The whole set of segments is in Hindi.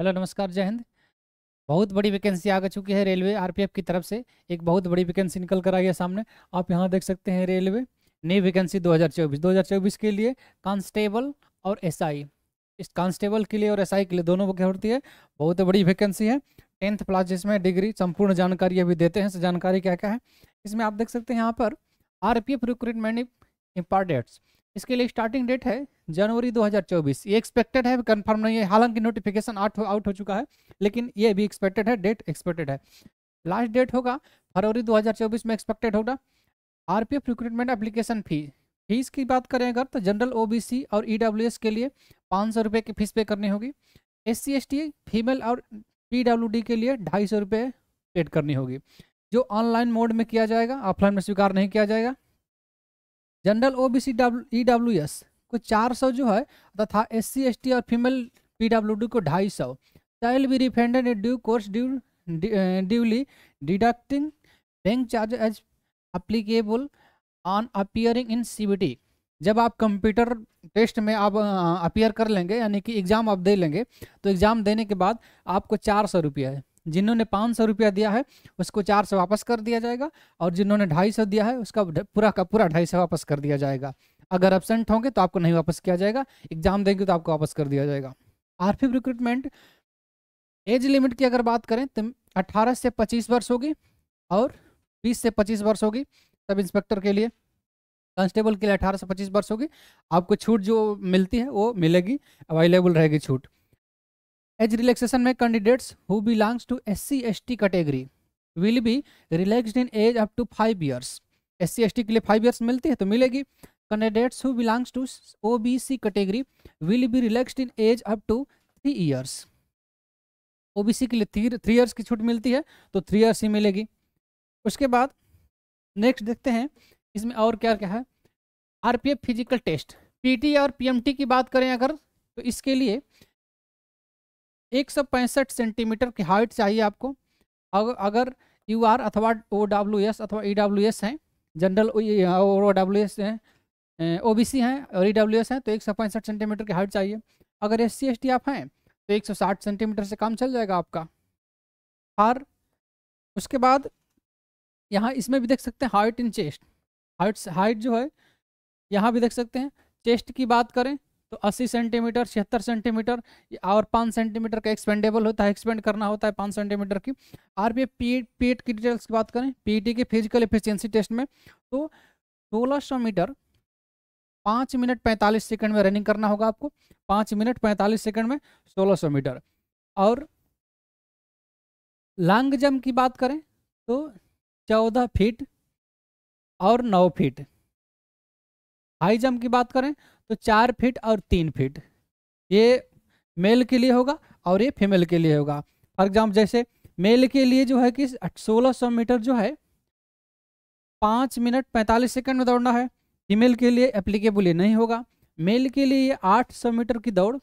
हेलो नमस्कार जय हिंद बहुत बड़ी वैकेंसी आ चुकी है रेलवे आरपीएफ की तरफ से एक बहुत बड़ी वैकेंसी निकल कर आई है सामने आप यहाँ देख सकते हैं रेलवे नई वैकेंसी 2024 2024 के लिए कांस्टेबल और एसआई इस कांस्टेबल के लिए और एसआई के लिए दोनों वक्त होती है बहुत बड़ी वैकेंसी है टेंथ प्लस जिसमें डिग्री संपूर्ण जानकारी अभी देते हैं जानकारी क्या क्या है इसमें आप देख सकते हैं यहाँ पर R P F recruitment importants इसके लिए स्टार्टिंग डेट है जनवरी 2024 ये एक्सपेक्टेड है कंफर्म नहीं है हालांकि नोटिफिकेशन आउट आउट हो चुका है लेकिन ये भी एक्सपेक्टेड है डेट एक्सपेक्टेड है लास्ट डेट होगा फरवरी 2024 में एक्सपेक्टेड होगा RPF recruitment application fee fees की बात करें अगर तो जनरल ओ और ई e के लिए पाँच सौ रुपये की फीस पे करनी होगी एस सी फीमेल और डी के लिए ढाई सौ रुपये पेड करनी होगी जो ऑनलाइन मोड में किया जाएगा ऑफलाइन में स्वीकार नहीं किया जाएगा general O B C W E W S को चार सौ जो है तथा एस सी एस टी और फीमेल पी डब्ल्यू डी को ढाई सौ child be refunded in due course due duly deducting bank charge as applicable on appearing in C जब आप कंप्यूटर टेस्ट में आप अपियर कर लेंगे यानी कि एग्ज़ाम आप दे लेंगे तो एग्ज़ाम देने के बाद आपको चार सौ रुपया है जिन्होंने पाँच सौ रुपया दिया है उसको चार सौ वापस कर दिया जाएगा और जिन्होंने ढाई सौ दिया है उसका पूरा का पूरा ढाई सौ वापस कर दिया जाएगा अगर एबसेंट होंगे तो आपको नहीं वापस किया जाएगा एग्जाम देंगे तो आपको वापस कर दिया जाएगा आर रिक्रूटमेंट एज लिमिट की अगर बात करें तो अट्ठारह से पच्चीस वर्ष होगी और बीस से पच्चीस वर्ष होगी सब इंस्पेक्टर के लिए कांस्टेबल के लिए अठारह से पच्चीस वर्ष होगी आपको छूट जो मिलती है वो मिलेगी अवेलेबल रहेगी छूट एज रिलैक्सेशन में candidates who belongs to S C S T category will be relaxed in age up to five years S C S T के लिए फाइव ईयर्स मिलती है तो मिलेगी candidates who belongs to O B C category will be relaxed in age up to three years C के लिए थ्री ईयर्स की छूट मिलती है तो थ्री ईयर्स ही मिलेगी उसके बाद नेक्स्ट देखते हैं इसमें और क्या क्या है एफ फिजिकल टेस्ट पीटी और टी की बात करें अगर तो इसके लिए एक सौ पैंसठ सेंटीमीटर की हाइट चाहिए आपको अगर यू आर अथवा e ओ डब्ल्यू एस अथवा ई डब्ल्यू एस हैं जनरल ओ डब्ल्यू एस हैं ओ बी सी हैं और ई डब्ल्यू एस हैं तो एक सौ पैंसठ सेंटीमीटर की हाइट चाहिए अगर एस सी एस टी आप हैं तो एक सौ साठ सेंटीमीटर से काम चल जाएगा आपका और उसके बाद यहाँ इसमें भी देख सकते हैं height in chest height height जो है यहाँ भी देख सकते हैं चेस्ट की बात करें तो 80 सेंटीमीटर छिहत्तर सेंटीमीटर और 5 सेंटीमीटर का एक्सपेंडेबल होता है एक्सपेंड करना होता है 5 सेंटीमीटर की आर बी पी पीएट की डिटेल्स की बात करें पीटी के फिजिकल एफिशिएंसी टेस्ट में तो 1600 मीटर पाँच मिनट पैंतालीस सेकंड में रनिंग करना होगा आपको पाँच मिनट पैंतालीस सेकंड में 1600 मीटर और लॉन्ग जम्प की बात करें तो चौदह फीट और नौ फीट हाई जंप की बात करें तो चार फीट और तीन फीट ये मेल के लिए होगा और ये फीमेल के लिए होगा फॉर एग्जाम्पल जैसे मेल के लिए जो है कि सोलह सौ मीटर जो है पाँच मिनट पैंतालीस सेकंड में दौड़ना है फीमेल के लिए एप्लीकेबल ये नहीं होगा मेल के लिए ये आठ सौ मीटर की दौड़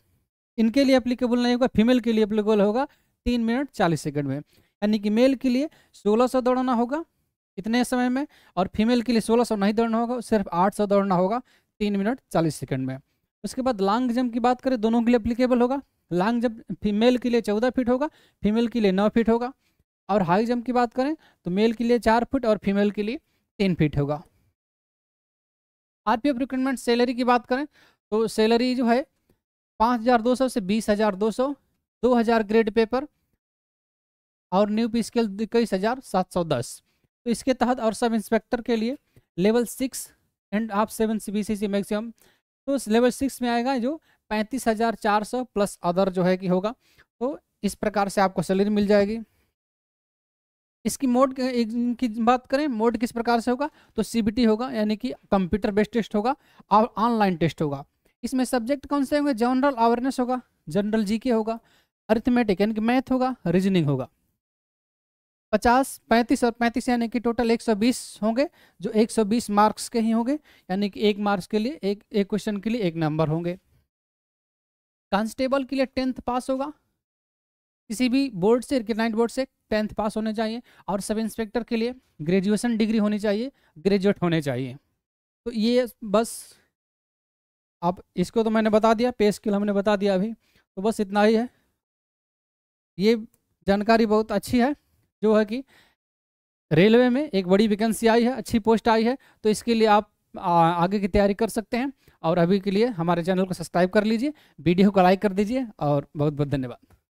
इनके लिए एप्लीकेबल नहीं होगा फीमेल के लिए एप्लीकेबल होगा तीन मिनट चालीस सेकंड में यानी कि मेल के लिए सोलह सौ दौड़ना होगा कितने समय में और फीमेल के लिए सोलह सौ नहीं दौड़ना होगा सिर्फ आठ सौ दौड़ना होगा तीन मिनट चालीस सेकेंड में उसके बाद लॉन्ग जंप की बात करें दोनों के लिए अप्लीकेबल होगा लॉन्ग जंप फीमेल के लिए चौदह फीट होगा फीमेल के लिए नौ फीट होगा और हाई जंप की बात करें तो मेल के लिए चार फीट और फीमेल के लिए तीन फीट होगा एफ रिक्रूटमेंट सैलरी की बात करें तो सैलरी जो है पाँच हज़ार दो सौ से बीस हज़ार दो सौ दो हज़ार ग्रेड पेपर और न्यू पी स्केल इक्कीस हज़ार सात सौ दस तो इसके तहत और सब इंस्पेक्टर के लिए लेवल सिक्स एंड आप seven C B C C maximum तो लेवल सिक्स में आएगा जो पैंतीस हज़ार चार सौ प्लस अदर जो है कि होगा तो इस प्रकार से आपको सैलरी मिल जाएगी इसकी मोड की बात करें मोड किस प्रकार से होगा तो सी होगा यानी कि कंप्यूटर बेस्ड टेस्ट होगा और ऑनलाइन टेस्ट होगा इसमें सब्जेक्ट कौन से होंगे जनरल अवेयरनेस होगा जनरल जी होगा अरिथमेटिक यानी कि मैथ होगा रीजनिंग होगा पचास पैंतीस और पैंतीस यानी कि टोटल एक सौ बीस होंगे जो एक सौ बीस मार्क्स के ही होंगे यानी कि एक मार्क्स के लिए एक एक क्वेश्चन के लिए एक नंबर होंगे कांस्टेबल के लिए टेंथ पास होगा किसी भी बोर्ड से नाइट बोर्ड से टेंथ पास होने चाहिए और सब इंस्पेक्टर के लिए ग्रेजुएशन डिग्री होनी चाहिए ग्रेजुएट होने चाहिए तो ये बस आप इसको तो मैंने बता दिया पे स्किल हमने बता दिया अभी तो बस इतना ही है ये जानकारी बहुत अच्छी है जो है कि रेलवे में एक बड़ी वैकेंसी आई है अच्छी पोस्ट आई है तो इसके लिए आप आ, आगे की तैयारी कर सकते हैं और अभी के लिए हमारे चैनल को सब्सक्राइब कर लीजिए वीडियो को लाइक कर दीजिए और बहुत बहुत धन्यवाद